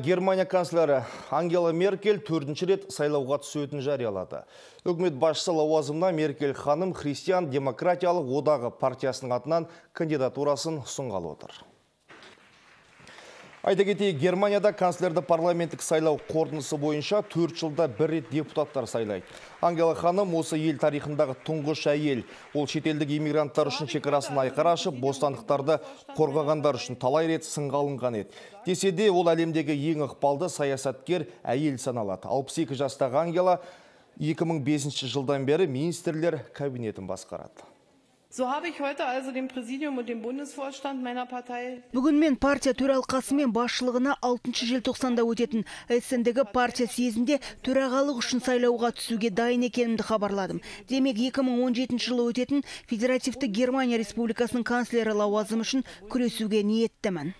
Германия канцлері Ангела Меркель төртінші рет сайлауға түсетінін жариялады. Үкімет басшысы лауазымына Меркель ханым христиан демократиялық одағы партиясының атынан кандидатурасын сұңғалы отыр. Айта кетейік, Германияда канцлерді парламенттік сайлау қордынысы бойынша төрт жылда бір рет депутаттар сайлайды. Ангела ханым осы ел тарихындағы тұңғыш әйел. Ол шетелдік иммигранттар үшін шекарасын айқара ашып, бостандықтарды қорғағандар үшін талай рет сынға алынған еді. Десе де ол әлемдегі ең ықпалды саясаткер әйел саналады. 62 жастағы Ангела 2005 жылдан бері министрлер кабинетін басқарады. So habe ich heute also dem Präsidium und dem Bundesvorstand meiner Partei. Бүгін мен партия төралқасы мен басшылығына 6 желтоқсанда өтетін СНДгі партия съезінде төрағалық үшін сайлауға түсуге дайын екенімді хабарладым. Демек 2017 жылы өтетін федеративті Германия Республикасының канцлері лауазымы үшін күресуге ниеттімін.